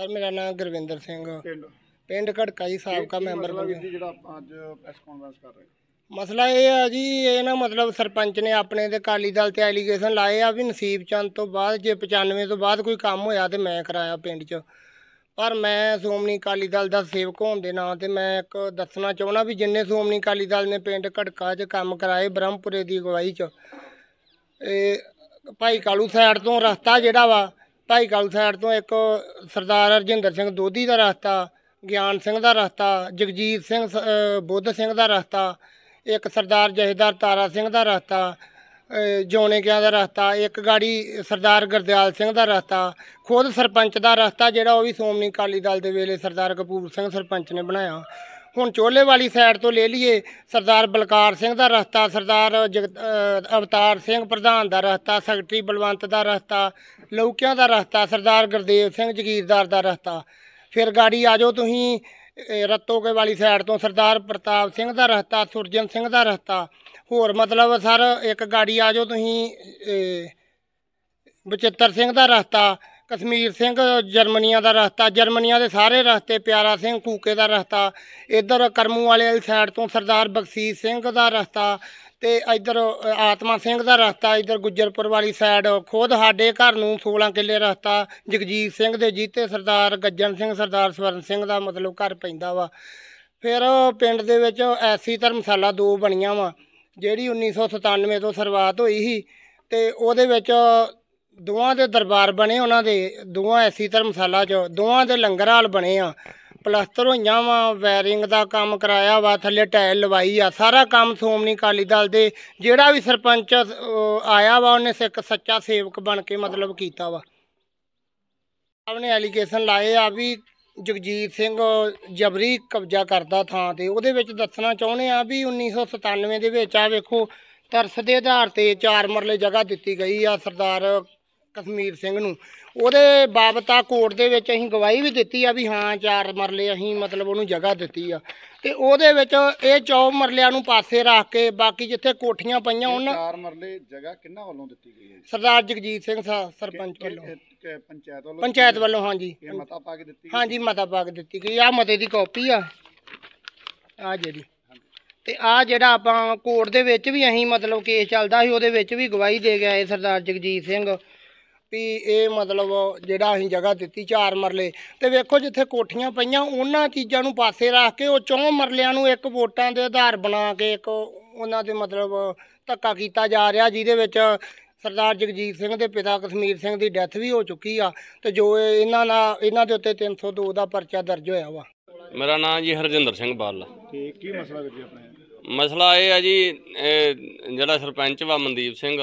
Sir ਮੇਰਾ ਨਾਮ ਗੁਰਵਿੰਦਰ ਸਿੰਘ ਪਿੰਡ ਘੜਕਾ ਜੀ ਸਾਬਕਾ ਮੈਂਬਰ ਬਣ ਗਿਆ। ਜਿਹੜਾ ਅੱਜ ਪ੍ਰੈਸ ਕਾਨਫਰੰਸ ਕਰ ਰਹੇ ਮਸਲਾ ਇਹ ਆ ਜੀ ਇਹ ਨਾ ਮਤਲਬ ਸਰਪੰਚ ਨੇ ਆਪਣੇ ਤੇ ਕਾਲੀ ਦਲ ਤੇ ਐਲੀਗੇਸ਼ਨ ਲਾਏ ਆ ਵੀ ਨਸੀਬ ਚੰਦ ਤੋਂ ਬਾਅਦ ਜੇ 95 ਤੋਂ ਬਾਅਦ ਕੋਈ ਕੰਮ ਹੋਇਆ ਤੇ ਮੈਂ ਕਰਾਇਆ ਪਿੰਡ 'ਚ ਪਰ ਮੈਂ ਸੋਮਨੀ ਕਾਲੀ ਦਲ ਦਾ ਸੇਵਕ ਹੋਣ ਦੇ ਨਾਂ ਤੇ ਮੈਂ ਇੱਕ ਦੱਸਣਾ ਚਾਹਣਾ ਵੀ ਜਿੰਨੇ ਸੋਮਨੀ ਕਾਲੀ ਦਲ ਨੇ ਪਿੰਡ ਘੜਕਾ 'ਚ ਕੰਮ ਕਰਾਏ ਬ੍ਰਹਮਪੁਰੇ ਦੀ ਅਗਵਾਈ 'ਚ ਇਹ ਭਾਈ ਕਾਲੂ ਸਾਈਡ ਤੋਂ ਰਸਤਾ ਜਿਹੜਾ ਵਾ ਢਾਈਕਲ ਸਾਈਡ ਤੋਂ ਇੱਕ ਸਰਦਾਰ ਹਰਜਿੰਦਰ ਸਿੰਘ ਦੋਦੀ ਦਾ ਰਸਤਾ ਗਿਆਨ ਸਿੰਘ ਦਾ ਰਸਤਾ ਜਗਜੀਤ ਸਿੰਘ ਬੁੱਧ ਸਿੰਘ ਦਾ ਰਸਤਾ ਇੱਕ ਸਰਦਾਰ ਜਹੇਦਾਰ ਤਾਰਾ ਸਿੰਘ ਦਾ ਰਸਤਾ ਜੋਨੇ ਕਿਆ ਦਾ ਰਸਤਾ ਇੱਕ ਗਾੜੀ ਸਰਦਾਰ ਗੁਰਦਿਆਲ ਸਿੰਘ ਦਾ ਰਸਤਾ ਖੁਦ ਸਰਪੰਚ ਦਾ ਰਸਤਾ ਜਿਹੜਾ ਉਹ ਵੀ ਸੋਮਨੀ ਕਾਲੀ ਦਲ ਦੇ ਵੇਲੇ ਸਰਦਾਰ ਕਪੂਰ ਸਿੰਘ ਸਰਪੰਚ ਨੇ ਬਣਾਇਆ ਹੁਣ ਚੋਲੇ ਵਾਲੀ ਸਾਈਡ ਤੋਂ ਲੈ ਲਈਏ ਸਰਦਾਰ ਬਲਕਾਰ ਸਿੰਘ ਦਾ ਰਸਤਾ ਸਰਦਾਰ ਅਵਤਾਰ ਸਿੰਘ ਪ੍ਰਧਾਨ ਦਾ ਰਸਤਾ ਸੈਕਟਰੀ ਬਲਵੰਤ ਦਾ ਰਸਤਾ ਲੌਕਿਆਂ ਦਾ ਰਸਤਾ ਸਰਦਾਰ ਗੁਰਦੇਵ ਸਿੰਘ ਜਗੀਰਦਾਰ ਦਾ ਰਸਤਾ ਫਿਰ ਗਾੜੀ ਆ ਜਾਓ ਤੁਸੀਂ ਰਤੋਕੇ ਵਾਲੀ ਸਾਈਡ ਤੋਂ ਸਰਦਾਰ ਪ੍ਰਤਾਪ ਸਿੰਘ ਦਾ ਰਸਤਾ ਸੁਰਜਨ ਸਿੰਘ ਦਾ ਰਸਤਾ ਹੋਰ ਮਤਲਬ ਸਰ ਇੱਕ ਗਾੜੀ ਆ ਜਾਓ ਤੁਸੀਂ ਬਚਿੱਤਰ ਸਿੰਘ ਦਾ ਰਸਤਾ ਕਸ਼ਮੀਰ ਸਿੰਘ ਜਰਮਨੀਆਂ ਦਾ ਰਸਤਾ ਜਰਮਨੀਆਂ ਦੇ ਸਾਰੇ ਰਸਤੇ ਪਿਆਰਾ ਸਿੰਘ ਕੂਕੇ ਦਾ ਰਸਤਾ ਇੱਧਰ ਕਰਮੂ ਵਾਲੇ ਵਾਲੀ ਸਾਈਡ ਤੋਂ ਸਰਦਾਰ ਬਖਸ਼ੀਸ਼ ਸਿੰਘ ਦਾ ਰਸਤਾ ਤੇ ਇੱਧਰ ਆਤਮਾ ਸਿੰਘ ਦਾ ਰਸਤਾ ਇੱਧਰ ਗੁੱਜਰਪੁਰ ਵਾਲੀ ਸਾਈਡ ਖੋਦ ਸਾਡੇ ਘਰ ਨੂੰ 16 ਕਿੱਲੇ ਰਸਤਾ ਜਗਜੀਤ ਸਿੰਘ ਦੇ ਜੀਤੇ ਸਰਦਾਰ ਗੱਜਣ ਸਿੰਘ ਸਰਦਾਰ ਸਵਰਨ ਸਿੰਘ ਦਾ ਮਤਲਬ ਘਰ ਪੈਂਦਾ ਵਾ ਫਿਰ ਪਿੰਡ ਦੇ ਵਿੱਚ ਐਸੀ ਧਰਮਸ਼ਾਲਾ ਦੋ ਬਣੀਆਂ ਵਾ ਜਿਹੜੀ 1997 ਤੋਂ ਸ਼ੁਰੂਆਤ ਹੋਈ ਸੀ ਤੇ ਉਹਦੇ ਵਿੱਚ ਦੋਵਾਂ ਦੇ ਦਰਬਾਰ ਬਣੇ ਉਹਨਾਂ ਦੇ ਦੋਵਾਂ ਐਸੀ ਧਰਮਸ਼ਾਲਾ 'ਚ ਦੋਵਾਂ ਦੇ ਲੰਗਰ ਹਾਲ ਬਣੇ ਆ ਪਲਸਤਰ ਹੋਈਆਂ ਵਾ ਵੈਰਿੰਗ ਦਾ ਕੰਮ ਕਰਾਇਆ ਵਾ ਥੱਲੇ ਟਾਇਲ ਲਵਾਈ ਆ ਸਾਰਾ ਕੰਮ ਸੋਮਨੀ ਕਾਲੀ ਦਲ ਦੇ ਜਿਹੜਾ ਵੀ ਸਰਪੰਚ ਆਇਆ ਵਾ ਉਹਨੇ ਸਿੱਖ ਸੱਚਾ ਸੇਵਕ ਬਣ ਕੇ ਮਤਲਬ ਕੀਤਾ ਵਾ ਆਪਨੇ ਐਲੀਗੇਸ਼ਨ ਲਾਏ ਆ ਵੀ ਜਗਜੀਤ ਸਿੰਘ ਜਬਰੀ ਕਬਜ਼ਾ ਕਰਦਾ ਥਾਂ ਤੇ ਉਹਦੇ ਵਿੱਚ ਦੱਸਣਾ ਚਾਹੁੰਦੇ ਆ ਵੀ 1997 ਦੇ ਵਿੱਚ ਆ ਵੇਖੋ ਤਰਸ ਦੇ ਆਧਾਰ ਤੇ ਚਾਰ ਮਰਲੇ ਜਗ੍ਹਾ ਦਿੱਤੀ ਗਈ ਆ ਸਰਦਾਰ ਕਸ਼ਮੀਰ ਸਿੰਘ ਨੂੰ ਉਹਦੇ ਬਾਬਤਾ ਕੋਰਟ ਦੇ ਵਿੱਚ ਅਸੀਂ ਗਵਾਹੀ ਵੀ ਦਿੱਤੀ ਆ ਵੀ ਹਾਂ ਚਾਰ ਮਰਲੇ ਅਸੀਂ ਮਤਲਬ ਉਹਨੂੰ ਜਗ੍ਹਾ ਦਿੱਤੀ ਆ ਤੇ ਉਹਦੇ ਵਿੱਚ ਇਹ ਚੌ ਮਰਲਿਆਂ ਨੂੰ ਪਾਸੇ ਰੱਖ ਕੇ ਬਾਕੀ ਜਿੱਥੇ ਕੋਠੀਆਂ ਪਈਆਂ ਉਹਨਾਂ ਚਾਰ ਮਰਲੇ ਜਗ੍ਹਾ ਕਿੰਨਾ ਵੱਲੋਂ ਦਿੱਤੀ ਗਈ ਹੈ ਸਰਦਾਰ ਜਗਜੀਤ ਸਿੰਘ ਸਾਹਿਬ ਸਰਪੰਚ ਵੱਲੋਂ ਪੰਚਾਇਤ ਵੱਲੋਂ ਪੰਚਾਇਤ ਵੱਲੋਂ ਹਾਂਜੀ ਇਹ ਮਤਾ ਪਾ ਕੇ ਦਿੱਤੀ ਹਾਂਜੀ ਮਤਾ ਪਾ ਕੇ ਦਿੱਤੀ ਗਈ ਆ ਮਤੇ ਦੀ ਕਾਪੀ ਆ ਆ ਜਿਹੜੀ ਤੇ ਆ ਜਿਹੜਾ ਆਪਾਂ ਕੋਰਟ ਦੇ ਵਿੱਚ ਵੀ ਅਸੀਂ ਮਤਲਬ ਕੇਸ ਚੱਲਦਾ ਸੀ ਉਹਦੇ ਵਿੱਚ ਵੀ ਗਵਾਹੀ ਦੇ ਗਿਆ ਇਹ ਸਰਦਾਰ ਜਗਜੀਤ ਸਿੰਘ ਵੀ ਇਹ ਮਤਲਬ ਜਿਹੜਾ ਅਸੀਂ ਜਗ੍ਹਾ ਦਿੱਤੀ ਚਾਰ ਮਰਲੇ ਤੇ ਵੇਖੋ ਜਿੱਥੇ ਕੋਠੀਆਂ ਪਈਆਂ ਉਹਨਾਂ ਚੀਜ਼ਾਂ ਨੂੰ ਪਾਸੇ ਰੱਖ ਕੇ ਉਹ ਚੌਂ ਮਰਲਿਆਂ ਨੂੰ ਇੱਕ ਵੋਟਾਂ ਦੇ ਆਧਾਰ ਬਣਾ ਕੇ ਇੱਕ ਉਹਨਾਂ ਦੇ ਮਤਲਬ ਧੱਕਾ ਕੀਤਾ ਜਾ ਰਿਹਾ ਜਿਹਦੇ ਵਿੱਚ ਸਰਦਾਰ ਜਗਜੀਤ ਸਿੰਘ ਦੇ ਪਿਤਾ ਕਸ਼ਮੀਰ ਸਿੰਘ ਦੀ ਡੈਥ ਵੀ ਹੋ ਚੁੱਕੀ ਆ ਤੇ ਜੋ ਇਹਨਾਂ ਨਾਲ ਇਹਨਾਂ ਦੇ ਉੱਤੇ 302 ਦਾ ਪਰਚਾ ਦਰਜ ਹੋਇਆ ਵਾ ਮੇਰਾ ਨਾਮ ਜੀ ਹਰਜਿੰਦਰ ਸਿੰਘ ਬਾਲ ਠੀਕ ਕੀ ਮਸਲਾ ਵੀਰ ਆਪਣੇ ਆਪਣਾ ਮਸਲਾ ਇਹ ਆ ਜੀ ਜਿਹੜਾ ਸਰਪੰਚ ਵਾ ਮਨਦੀਪ ਸਿੰਘ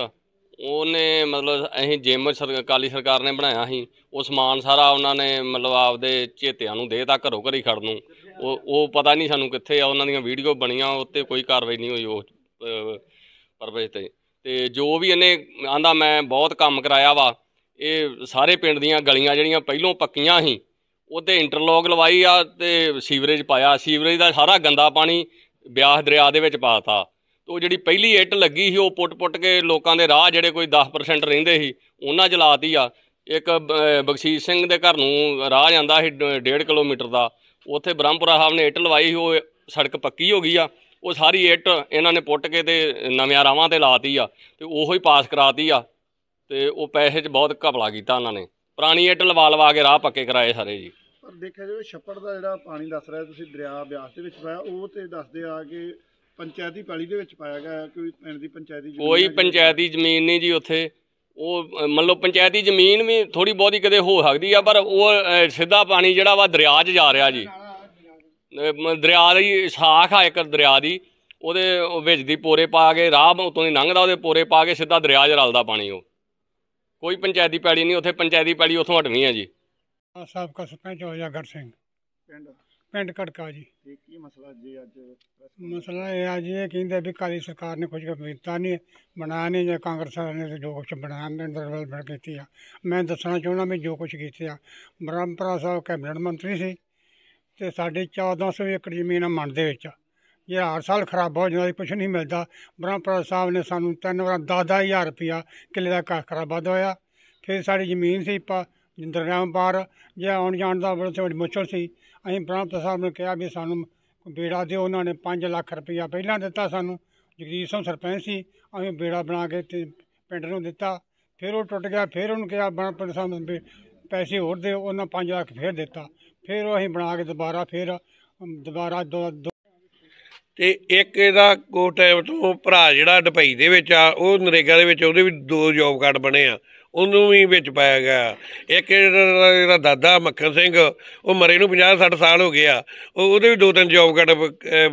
ਉਹਨੇ ਮਤਲਬ ਅਸੀਂ ਜਿਮ ਸਰਕਾਰੀ ਸਰਕਾਰ ਨੇ ਬਣਾਇਆ ਸੀ ਉਹ ਸਮਾਨ ਸਾਰਾ ਉਹਨਾਂ ਨੇ ਮਤਲਬ ਆਪਦੇ ਚੇਤਿਆਂ ਨੂੰ ਦੇਤਾ ਘਰੋਂ ਘਰੀ ਖੜਨ ਨੂੰ ਉਹ ਉਹ ਪਤਾ ਨਹੀਂ ਸਾਨੂੰ ਕਿੱਥੇ ਆ ਉਹਨਾਂ ਦੀਆਂ ਵੀਡੀਓ ਬਣੀਆਂ ਉੱਤੇ ਕੋਈ ਕਾਰਵਾਈ ਨਹੀਂ ਹੋਈ ਉਹ ਅਹ, ਪਰਵੇਸ਼ ਤੇ ਤੇ ਜੋ ਵੀ ਇਹਨੇ ਆਂਦਾ ਮੈਂ ਬਹੁਤ ਕੰਮ ਕਰਾਇਆ ਵਾ ਇਹ ਸਾਰੇ ਪਿੰਡ ਦੀਆਂ ਗਲੀਆਂ ਜਿਹੜੀਆਂ ਪਹਿਲੋਂ ਪੱਕੀਆਂ ਸੀ ਉਹਦੇ ਇੰਟਰਲੋਕ ਲਵਾਈ ਆ ਤੇ ਸੀਵਰੇਜ ਪਾਇਆ ਸੀਵਰੇਜ ਦਾ ਸਾਰਾ ਗੰਦਾ ਪਾਣੀ ਬਿਆਸ ਦਰਿਆ ਦੇ ਵਿੱਚ ਪਾਤਾ ਉਹ ਜਿਹੜੀ ਪਹਿਲੀ ਇੱਟ ਲੱਗੀ ਸੀ ਉਹ ਪੁੱਟ-ਪੁੱਟ ਕੇ ਲੋਕਾਂ ਦੇ ਰਾਹ ਜਿਹੜੇ ਕੋਈ 10% ਰਹਿੰਦੇ ਸੀ ਉਹਨਾਂ ਜਲਾਤੀ ਆ ਇੱਕ ਬਖਸ਼ੀਸ਼ ਸਿੰਘ ਦੇ ਘਰ ਨੂੰ ਰਾਹ ਜਾਂਦਾ ਸੀ 1.5 ਕਿਲੋਮੀਟਰ ਦਾ ਉੱਥੇ ਬ੍ਰਹਮਪੁਰਾ ਸਾਹਿਬ ਨੇ ਇੱਟ ਲਵਾਈ ਉਹ ਸੜਕ ਪੱਕੀ ਹੋ ਗਈ ਆ ਉਹ ਸਾਰੀ ਇੱਟ ਇਹਨਾਂ ਨੇ ਪੁੱਟ ਕੇ ਤੇ ਨਵੇਂ ਰਾਵਾਂ ਤੇ ਲਾਤੀ ਆ ਤੇ ਉਹੋ ਹੀ ਪਾਸ ਕਰਾਤੀ ਆ ਤੇ ਉਹ ਪੈਸੇ 'ਚ ਬਹੁਤ ਘਪਲਾ ਕੀਤਾ ਉਹਨਾਂ ਨੇ ਪੁਰਾਣੀ ਇੱਟ ਲਵਾ ਲਵਾ ਕੇ ਰਾਹ ਪੱਕੇ ਕਰਾਏ ਸਾਰੇ ਜੀ ਪਰ ਦੇਖਿਆ ਜੇ ਛੱਪੜ ਦਾ ਜਿਹੜਾ ਪਾਣੀ ਦੱਸ ਰਿਹਾ ਤੁਸੀਂ ਦਰਿਆ ਬਿਆਸ ਦੇ ਵਿੱਚ ਪਾਇਆ ਉਹ ਤੇ ਦੱਸਦੇ ਆ ਕਿ ਪੰਚਾਇਤੀ ਪਾਲੀ ਦੇ ਵਿੱਚ ਪਾਇਆ ਗਿਆ ਕੋਈ ਪਿੰਡ ਦੀ ਪੰਚਾਇਤੀ ਕੋਈ ਪੰਚਾਇਤੀ ਜ਼ਮੀਨ ਨਹੀਂ ਜੀ ਉੱਥੇ ਉਹ ਮੰਨ ਲਓ ਪੰਚਾਇਤੀ ਜ਼ਮੀਨ ਵੀ ਥੋੜੀ ਬਹੁਤੀ ਕਦੇ ਹੋ ਸਕਦੀ ਆ ਪਰ ਉਹ ਸਿੱਧਾ ਪਾਣੀ ਜਿਹੜਾ ਵਾ ਦਰਿਆ 'ਚ ਜਾ ਰਿਹਾ ਜੀ ਦਰਿਆ ਦੀ ਸ਼ਾਖ ਆ ਇੱਕ ਦਰਿਆ ਦੀ ਉਹਦੇ ਵਿੱਚ ਦੀ ਪੋਰੇ ਪਾ ਕੇ ਰਾਹ ਉਤੋਂ ਦੀ ਲੰਘਦਾ ਉਹਦੇ ਪੋਰੇ ਪਾ ਕੇ ਸਿੱਧਾ ਦਰਿਆ 'ਚ ਰਲਦਾ ਪਾਣੀ ਉਹ ਕੋਈ ਪੰਚਾਇਤੀ ਪੈਲੀ ਨਹੀਂ ਉੱਥੇ ਪੰਚਾਇਤੀ ਪੈਲੀ ਉਥੋਂ ਹਟਣੀ ਆ ਜੀ हाँ, साहब का सरपंच हो जागर ਸਿੰਘ ਪਿੰਡ ਪਿੰਡ ਘੜਕਾ ਜੀ ਤੇ ਕੀ ਮਸਲਾ ਜੀ ਅੱਜ ਮਸਲਾ ਇਹ ਆ ਜੀ ਇਹ ਕਹਿੰਦੇ ਵੀ ਕਾਲੀ ਸਰਕਾਰ ਨੇ ਕੁਝ ਕੀਤਾ ਨਹੀਂ ਬਣਾ ਨਹੀਂ ਜਾਂ ਕਾਂਗਰਸ ਨੇ ਜੋ ਕੁਝ ਬਣਾਇਆ ਨੇ ਬਣ ਕੀਤੀ ਆ ਮੈਂ ਦੱਸਣਾ ਚਾਹੁੰਦਾ ਵੀ ਜੋ ਕੁਝ ਕੀਤਾ ਆ ਬ੍ਰਹਮਪਰਾ ਸਾਹਿਬ ਕੈਬਨਿਟ ਮੰਤਰੀ ਸੀ ਤੇ ਸਾਡੇ 1400 ਏਕੜ ਜ਼ਮੀਨ ਆ ਮੰਡ ਦੇ ਵਿੱਚ ਇਹ ਹਰ ਸਾਲ ਖਰਾਬ ਹੋ ਜਾਂਦਾ ਕੁਝ ਨਹੀਂ ਮਿਲਦਾ ਬ੍ਰਹਮਪਰਾ ਸਾਹਿਬ ਨੇ ਸਾਨੂੰ ਤਿੰਨ ਵਾਰ 10-10000 ਰੁਪਇਆ ਕਿੱਲੇ ਦਾ ਕਾਰ ਖਰਾਬ ਹੋਇਆ ਫਿਰ ਸਾਡੀ ਜ਼ਮੀਨ ਸੀ ਪਾ ਜਿੰਦਰਗਾਮ ਪਾਰ ਜੇ ਆਉਣ ਜਾਣ ਦਾ ਬੜਾ ਮੁਸ਼ਕਲ ਸੀ ਅਸੀਂ ਪ੍ਰਾਂਤ ਸਾਹਿਬ ਨੂੰ ਕਿਹਾ ਵੀ ਸਾਨੂੰ ਬੇੜਾ ਦਿਓ ਉਹਨਾਂ ਨੇ 5 ਲੱਖ ਰੁਪਇਆ ਪਹਿਲਾਂ ਦਿੱਤਾ ਸਾਨੂੰ ਜਗਜੀਤ ਸਿੰਘ ਸਰਪੰਚ ਸੀ ਅਸੀਂ ਬੇੜਾ ਬਣਾ ਕੇ ਤੇ ਪਿੰਡ ਨੂੰ ਦਿੱਤਾ ਫਿਰ ਉਹ ਟੁੱਟ ਗਿਆ ਫਿਰ ਉਹਨੂੰ ਕਿਹਾ ਬਣ ਪਿੰਡ ਸਾਹਿਬ ਨੂੰ ਪੈਸੇ ਹੋਰ ਦਿਓ ਉਹਨਾਂ 5 ਲੱਖ ਫਿਰ ਦਿੱਤਾ ਫਿਰ ਉਹ ਅਸੀਂ ਬਣਾ ਕੇ ਦੁਬਾਰਾ ਫਿਰ ਦੁਬਾਰਾ ਤੇ ਇੱਕ ਇਹਦਾ ਕੋਟ ਟਾਈਮ ਤੋਂ ਭਰਾ ਜਿਹੜਾ ਡਪਈ ਦੇ ਵਿੱਚ ਆ ਉਹ ਨਰੇਗਾ ਦੇ ਵਿੱਚ ਉਹਦੇ ਵੀ ਦੋ ਜੌਬ ਕਾਰਡ ਬਣੇ ਆ ਉਹਨੂੰ ਵੀ ਵਿੱਚ ਪਾਇਆ ਗਿਆ ਇੱਕ ਜਿਹੜਾ ਦਾਦਾ ਮੱਖਣ ਸਿੰਘ ਉਹ ਮਰੇ ਨੂੰ 50 60 ਸਾਲ ਹੋ ਗਿਆ ਉਹ ਉਹਦੇ ਵੀ ਦੋ ਤਿੰਨ ਜੌਬ ਕਾਰਡ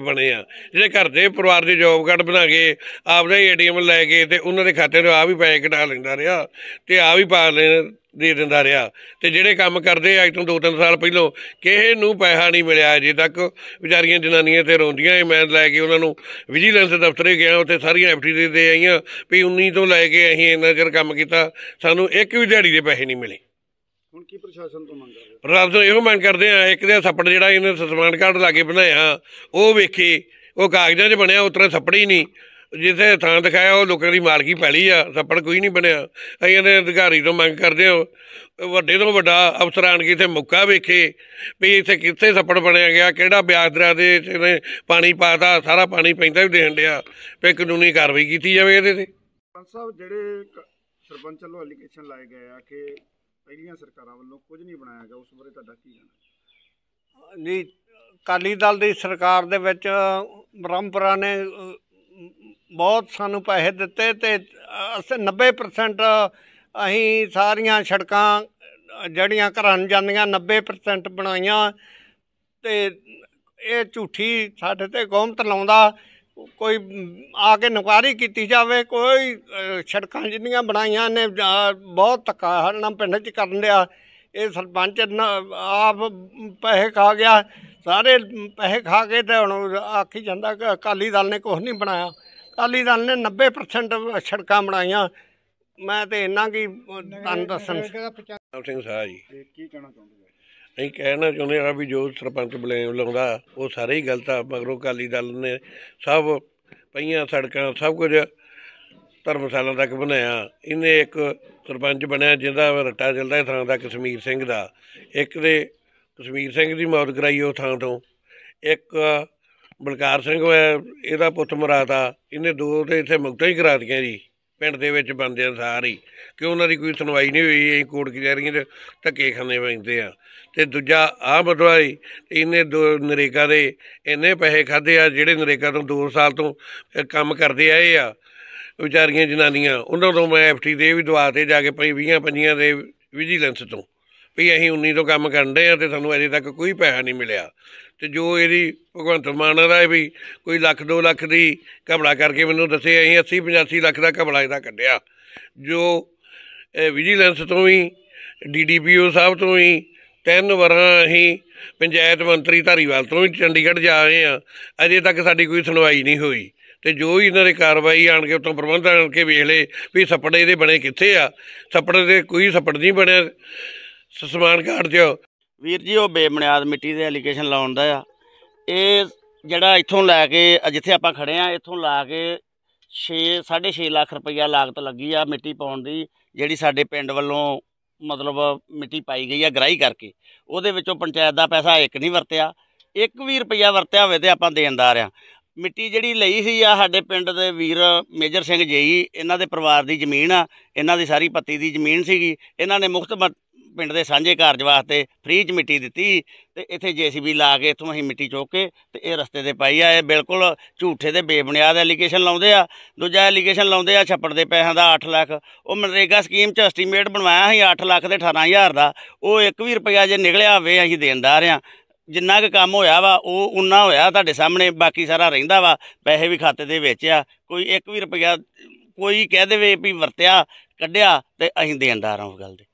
ਬਣੇ ਆ ਜਿਹੜੇ ਘਰ ਦੇ ਪਰਿਵਾਰ ਦੇ ਜੌਬ ਕਾਰਡ ਬਣਾ ਕੇ ਆਪਦਾ ਏਟੀਐਮ ਲੈ ਕੇ ਤੇ ਉਹਨਾਂ ਦੇ ਖਾਤੇ ਨੂੰ ਆ ਵੀ ਪੈਸੇ ਕਢਾ ਲੈਂਦਾ ਰਿਹਾ ਤੇ ਆ ਵੀ ਪਾ ਲੈਣ ਦੇ ਦਿੰਦਾ ਰਿਹਾ ਤੇ ਜਿਹੜੇ ਕੰਮ ਕਰਦੇ ਅੱਜ ਤੋਂ 2-3 ਸਾਲ ਪਹਿਲਾਂ ਕਿਸੇ ਨੂੰ ਪੈਸਾ ਨਹੀਂ ਮਿਲਿਆ ਅਜੇ ਤੱਕ ਵਿਚਾਰੀਆਂ ਜਨਾਨੀਆਂ ਤੇ ਰੋਂਦੀਆਂ ਇਹ ਮੈਂ ਲੈ ਕੇ ਉਹਨਾਂ ਨੂੰ ਵਿਜੀਲੈਂਸ ਦਫ਼ਤਰੇ ਗਿਆ ਉੱਥੇ ਸਾਰੀਆਂ ਐਫਟੀ ਦੇ ਆਈਆਂ ਵੀ 19 ਤੋਂ ਲੈ ਕੇ ਅਸੀਂ ਇੰਨਾ ਚਿਰ ਕੰਮ ਕੀਤਾ ਸਾਨੂੰ ਇੱਕ ਵੀ ਦਿਹਾੜੀ ਦੇ ਪੈਸੇ ਨਹੀਂ ਮਿਲੇ ਹੁਣ ਕੀ ਪ੍ਰਸ਼ਾਸਨ ਤੋਂ ਮੰਗ ਰਹੇ ਪ੍ਰਸ਼ਾਸਨ ਇਹੋ ਮੰਗ ਕਰਦੇ ਆ ਇੱਕ ਦੇ ਸੱਪੜ ਜਿਹੜਾ ਇਹਨੇ ਸਸਮਾਨ ਕਾਰਡ ਲਾ ਕੇ ਬਣਾਇਆ ਉਹ ਵੇਖੀ ਉਹ ਕਾਗਜ਼ਾਂ 'ਚ ਬਣਿਆ ਉਤਰਾ ਸੱਪੜ ਹੀ ਨਹੀਂ ਜਿੱਥੇ ਥਾਂ ਦਿਖਾਇਆ ਉਹ ਲੋਕਾਂ ਦੀ ਮਾਲਕੀ ਪੈਲੀ ਆ ਸੱਪੜ ਕੋਈ ਨਹੀਂ ਬਣਿਆ ਅਸੀਂ ਇਹਦੇ ਅਧਿਕਾਰੀ ਤੋਂ ਮੰਗ ਕਰਦੇ ਹਾਂ ਵੱਡੇ ਤੋਂ ਵੱਡਾ ਅਫਸਰਾਂ ਆਣ ਕੇ ਮੁੱਕਾ ਵੇਖੇ ਵੀ ਇੱਥੇ ਕਿੱਥੇ ਸੱਪੜ ਬਣਿਆ ਗਿਆ ਕਿਹੜਾ ਵਿਆਜ ਦੇ ਇਹਨੇ ਪਾਣੀ ਪਾਤਾ ਸਾਰਾ ਪਾਣੀ ਪੈਂਦਾ ਵੀ ਦੇਣ ਲਿਆ ਵੀ ਕਾਨੂੰਨੀ ਕਾਰਵਾਈ ਕੀਤੀ ਜਾਵੇ ਇਹਦੇ ਤੇ ਸਾਹਿਬ ਜਿਹੜੇ ਸਰਪੰਚ ਵੱਲੋਂ ਐਲੀਗੇਸ਼ਨ ਲਾਏ ਗਏ ਆ ਕਿ ਪਹਿਲੀਆਂ ਸਰਕਾਰਾਂ ਵੱਲੋਂ ਕੁਝ ਨਹੀਂ ਬਣਾਇਆ ਗਿਆ ਉਸ ਬਾਰੇ ਤੁਹਾਡਾ ਕੀ ਕਹਿਣਾ ਨਹੀਂ ਕਾਲੀ ਦਲ ਦੀ ਸਰਕਾਰ ਦੇ ਵਿੱਚ ਬ੍ਰਹਮਪੁਰਾ ਨੇ ਬਹੁਤ ਸਾਨੂੰ ਪੈਸੇ ਦਿੱਤੇ ਤੇ ਅਸੀਂ 90% ਅਸੀਂ ਸਾਰੀਆਂ ਸੜਕਾਂ ਜਿਹੜੀਆਂ ਘਰਾਂ ਨੂੰ ਜਾਂਦੀਆਂ 90% ਬਣਾਈਆਂ ਤੇ ਇਹ ਝੂਠੀ ਸਾਡੇ ਤੇ ਗੋਮਤ ਲਾਉਂਦਾ ਕੋਈ ਆ ਕੇ ਨੁਕਾਰੀ ਕੀਤੀ ਜਾਵੇ ਕੋਈ ਸੜਕਾਂ ਜਿੰਨੀਆਂ ਬਣਾਈਆਂ ਨੇ ਬਹੁਤ ਧੱਕਾ ਹਰਨਾ ਪਿੰਡ 'ਚ ਕਰਨ ਲਿਆ ਇਹ ਸਰਪੰਚ ਆਪ ਪੈਸੇ ਖਾ ਗਿਆ ਸਾਰੇ ਪੈਸੇ ਖਾ ਕੇ ਤੇ ਹੁਣ ਆਖੀ ਜਾਂਦਾ ਕਿ ਅਕਾਲੀ ਦਲ ਨੇ ਕੁਝ ਨਹੀਂ ਬਣਾਇਆ ਅਕਾਲੀ ਦਲ ਨੇ 90% ਸੜਕਾਂ ਬਣਾਈਆਂ ਮੈਂ ਤੇ ਇੰਨਾ ਕੀ ਤੁਹਾਨੂੰ ਦੱਸਣ ਸਿੰਘ ਸਾਹਿਬ ਜੀ ਕੀ ਕਹਿਣਾ ਚਾਹੁੰਦੇ ਹੋ ਅਸੀਂ ਕਹਿਣਾ ਚਾਹੁੰਦੇ ਆ ਵੀ ਜੋ ਸਰਪੰਚ ਬਲੇਮ ਲਾਉਂਦਾ ਉਹ ਸਾਰੇ ਹੀ ਗਲਤ ਆ ਮਗਰੋਂ ਅਕਾਲੀ ਦਲ ਨੇ ਸਭ ਪਈਆਂ ਸੜਕਾਂ ਸਭ ਕੁਝ ਧਰਮਸ਼ਾਲਾ ਤੱਕ ਬਣਾਇਆ ਇਹਨੇ ਇੱਕ ਸਰਪੰਚ ਬਣਿਆ ਜਿਹਦਾ ਰੱਟਾ ਚੱਲਦਾ ਥਾਂ ਦਾ ਕਸ਼ਮੀਰ ਸਿੰਘ ਦਾ ਇੱਕ ਦੇ ਕਸ਼ਮੀਰ ਸਿੰਘ ਦੀ ਮੌਤ ਕਰਾਈ ਉਹ ਥਾਂ ਤੋਂ ਇੱਕ ਬਲਕਾਰ ਸਿੰਘ ਇਹਦਾ ਪੁੱਤ ਮਰਾਤਾ ਇਹਨੇ ਦੋ ਤੇ ਇੱਥੇ ਮੁਕਤਾ ਹੀ ਕਰਾ ਦਿੱਤੀਆਂ ਜੀ ਪਿੰਡ ਦੇ ਵਿੱਚ ਬੰਦੇ ਅਨਸਾਰ ਹੀ ਕਿ ਉਹਨਾਂ ਦੀ ਕੋਈ ਸੁਣਵਾਈ ਨਹੀਂ ਹੋਈ ਅਸੀਂ ਕੋਰਟ ਕਚਹਿਰੀਆਂ 'ਚ ਧੱਕੇ ਖਾਣੇ ਪੈਂਦੇ ਆ ਤੇ ਦੂਜਾ ਆ ਬਦਵਾਈ ਇਹਨੇ ਦੋ ਨਰੇਗਾ ਦੇ ਇੰਨੇ ਪੈਸੇ ਖਾਦੇ ਆ ਜਿਹੜੇ ਨਰੇਗਾ ਤੋਂ 2 ਸਾਲ ਤੋਂ ਕੰਮ ਕਰਦੇ ਆਏ ਆ ਵਿਚਾਰੀਆਂ ਜਨਾਨੀਆਂ ਉਹਨਾਂ ਤੋਂ ਮੈਂ ਐਫਟੀ ਦੇ ਵੀ ਦਵਾ ਤੇ ਜਾ ਕੇ ਪਈ 20 25 ਦੇ ਵਿਜੀਲੈਂਸ ਤੋਂ ਵੀ ਅਸੀਂ 19 ਤੋਂ ਕੰਮ ਕਰਦੇ ਆ ਤੇ ਸਾਨੂੰ ਅਜੇ ਤੱਕ ਕੋਈ ਪੈਸਾ ਨਹੀਂ ਮਿਲਿਆ ਤੇ ਜੋ ਇਹਦੀ ਭਗਵੰਤ ਮਾਨ ਦਾ ਵੀ ਕੋਈ ਲੱਖ 2 ਲੱਖ ਦੀ ਘਬੜਾ ਕਰਕੇ ਮੈਨੂੰ ਦੱਸੇ ਅਸੀਂ 80 85 ਲੱਖ ਦਾ ਘਬੜਾ ਇਹਦਾ ਕੱਢਿਆ ਜੋ ਵਿਜੀਲੈਂਸ ਤੋਂ ਵੀ ਡੀਡੀਪੀਓ ਸਾਹਿਬ ਤੋਂ ਵੀ ਤਿੰਨ ਵਾਰਾਂ ਅਸੀਂ ਪੰਚਾਇਤ ਮੰਤਰੀ ਧਾਰੀਵਾਲ ਤੋਂ ਵੀ ਚੰਡੀਗੜ੍ਹ ਜਾ ਰਹੇ ਆ ਅਜੇ ਤੱਕ ਸਾਡੀ ਕੋਈ ਸੁਣਵਾਈ ਨਹੀਂ ਹੋਈ ਤੇ ਜੋ ਹੀ ਇਹਨਾਂ ਦੇ ਕਾਰਵਾਈ ਆਣ ਕੇ ਉਤੋਂ ਪ੍ਰਬੰਧ ਕੇ ਵੇਖ ਲੇ ਵੀ ਸੱਪੜੇ ਦੇ ਬਣੇ ਕਿੱਥੇ ਆ ਸੱਪੜੇ ਦੇ ਕੋਈ ਸੱਪੜ ਨਹੀਂ ਬਣਿਆ ਸਸਮਾਨ ਘਾਟ ਦਿਓ ਵੀਰ ਜੀ ਉਹ ਬੇਬੁਨਿਆਦ ਮਿੱਟੀ ਦੇ ਐਲੀਗੇਸ਼ਨ ਲਾਉਣ ਦਾ ਆ ਇਹ ਜਿਹੜਾ ਇੱਥੋਂ ਲੈ ਕੇ ਜਿੱਥੇ ਆਪਾਂ ਖੜੇ ਆ ਇੱਥੋਂ ਲਾ ਕੇ 6 6.5 ਲੱਖ ਰੁਪਈਆ ਲਾਗਤ ਲੱਗੀ ਆ ਮਿੱਟੀ ਪਾਉਣ ਦੀ ਜਿਹੜੀ ਸਾਡੇ ਪਿੰਡ ਵੱਲੋਂ ਮਤਲਬ ਮਿੱਟੀ ਪਾਈ ਗਈ ਆ ਗਰਾਈ ਕਰਕੇ ਉਹਦੇ ਵਿੱਚੋਂ ਪੰਚਾਇਤ ਦਾ ਪੈਸਾ ਇੱਕ ਨਹੀਂ ਵਰਤਿਆ ਇੱਕ ਵੀ ਰੁਪਈਆ ਵਰਤਿਆ ਹੋਵੇ ਤੇ ਆਪਾਂ ਦੇਣਦਾਰ ਆ ਮਿੱਟੀ ਜਿਹੜੀ ਲਈ ਸੀ ਆ ਸਾਡੇ ਪਿੰਡ ਦੇ ਵੀਰ ਮੇਜਰ ਸਿੰਘ ਜੇਈ ਇਹਨਾਂ ਦੇ ਪਰਿਵਾਰ ਦੀ ਜ਼ਮੀਨ ਆ ਇਹਨਾਂ ਦੀ ਸਾਰੀ ਪੱਤੀ ਦੀ ਜ਼ਮੀਨ ਸੀਗੀ ਇਹਨਾਂ ਨੇ ਮੁਖਤ ਪਿੰਡ ਦੇ ਸਾਂਝੇ ਕਾਰਜ ਵਾਸਤੇ ਫ੍ਰੀ ਚ ਮਿੱਟੀ ਦਿੱਤੀ ਤੇ ਇੱਥੇ ਜੀਸੀਬੀ ਲਾ ਕੇ ਇਥੋਂ ਅਸੀਂ ਮਿੱਟੀ ਚੋਕ ਕੇ ਤੇ ਇਹ ਰਸਤੇ ਤੇ ਪਾਈ ਆ ਇਹ ਬਿਲਕੁਲ ਝੂਠੇ ਤੇ ਬੇਬੁਨਿਆਦ ਐਲੀਗੇਸ਼ਨ ਲਾਉਂਦੇ ਆ ਦੂਜਾ ਐਲੀਗੇਸ਼ਨ ਲਾਉਂਦੇ ਆ ਛੱਪੜ ਦੇ ਪੈਸਿਆਂ ਦਾ 8 ਲੱਖ ਉਹ ਮਨਰੇਗਾ ਸਕੀਮ ਚ ਐਸਟੀਮੇਟ ਬਣਵਾਇਆ ਸੀ 8 ਲੱਖ ਤੇ 18000 ਦਾ ਉਹ 1 ਵੀ ਰੁਪਇਆ ਜੇ ਨਿਕਲਿਆ ਹੋਵੇ ਅਸੀਂ ਦੇਣਦਾਰ ਆ ਜਿੰਨਾ ਕ ਕੰਮ ਹੋਇਆ ਵਾ ਉਹ ਉਨਾ ਹੋਇਆ ਤੁਹਾਡੇ ਸਾਹਮਣੇ ਬਾਕੀ ਸਾਰਾ ਰਹਿੰਦਾ ਵਾ ਪੈਸੇ ਵੀ ਖਾਤੇ ਦੇ ਵਿੱਚ ਆ ਕੋਈ 1 ਵੀ ਰੁਪਇਆ ਕੋਈ ਕਹਿ ਦੇਵੇ ਵੀ ਵਰਤਿਆ ਕੱਢਿਆ ਤੇ ਅਸੀਂ ਦੇਣਦਾਰ ਹਾਂ ਉਸ ਗੱਲ ਦੇ